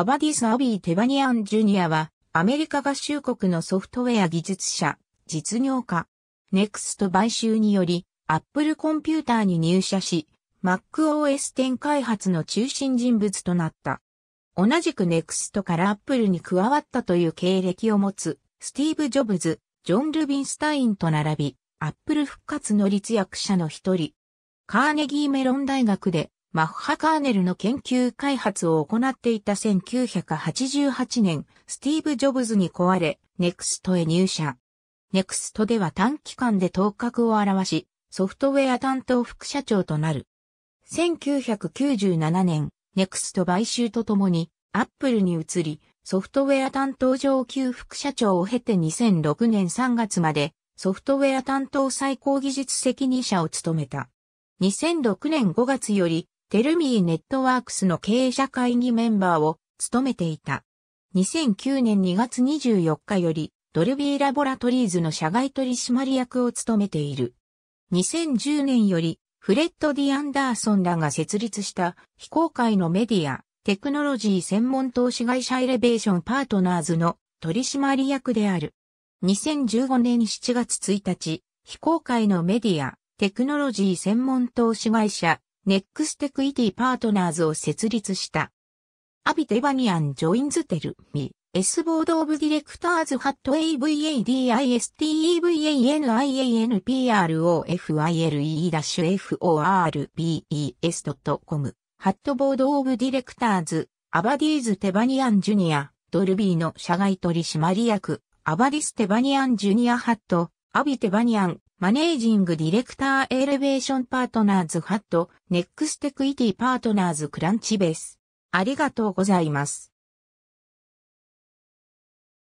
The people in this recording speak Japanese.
アバディス・アビー・テバニアン・ジュニアは、アメリカ合衆国のソフトウェア技術者、実業家。ネクスト買収により、アップルコンピューターに入社し、MacOS 10開発の中心人物となった。同じくネクストからアップルに加わったという経歴を持つ、スティーブ・ジョブズ、ジョン・ルビンスタインと並び、アップル復活の立役者の一人。カーネギーメロン大学でマッハ・カーネルの研究開発を行っていた1988年、スティーブ・ジョブズに壊れ、ネクストへ入社。ネクストでは短期間で頭角を表し、ソフトウェア担当副社長となる。1997年、ネクスト買収とともに、アップルに移り、ソフトウェア担当上級副社長を経て2006年3月まで、ソフトウェア担当最高技術責任者を務めた。2006年5月より、テルミーネットワークスの経営者会議メンバーを務めていた。2009年2月24日より、ドルビーラボラトリーズの社外取締役を務めている。2010年より、フレッド・ディ・アンダーソンらが設立した非公開のメディア、テクノロジー専門投資会社エレベーションパートナーズの取締役である。2015年7月1日、非公開のメディア、テクノロジー専門投資会社ネックステクイティパートナーズを設立した。アビテバニアン・ジョインズ・テル・ミ、S ボード・オブ・ディレクターズ・ハット・ AVADISTEVANIANPROFILE-FORBES.com ハットボード・オブ・ディレクターズ、アバディーズ・テバニアン・ジュニア、ドルビーの社外取締役、アバディス・テバニアン・ジュニア・ハット、アビ・テバニアン、マネージングディレクターエレベーションパートナーズハット、ネックステクイティパートナーズクランチベース。ありがとうございます。